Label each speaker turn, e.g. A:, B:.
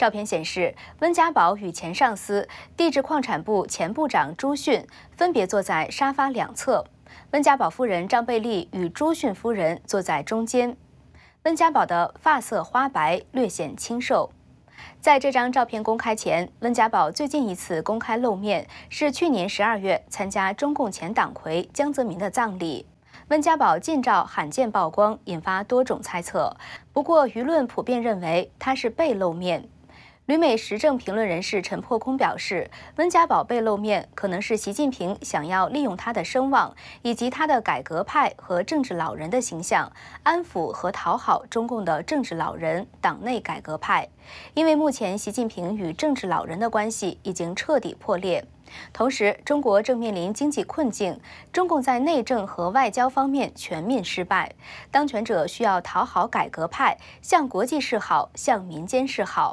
A: 照片显示，温家宝与前上司地质矿产部前部长朱迅分别坐在沙发两侧，温家宝夫人张贝利与朱迅夫人坐在中间。温家宝的发色花白，略显清瘦。在这张照片公开前，温家宝最近一次公开露面是去年十二月参加中共前党魁江泽民的葬礼。温家宝近照罕见曝光，引发多种猜测。不过，舆论普遍认为他是被露面。旅美时政评论人士陈破空表示，温家宝被露面可能是习近平想要利用他的声望，以及他的改革派和政治老人的形象，安抚和讨好中共的政治老人、党内改革派。因为目前习近平与政治老人的关系已经彻底破裂，同时中国正面临经济困境，中共在内政和外交方面全面失败，当权者需要讨好改革派，向国际示好，向民间示好。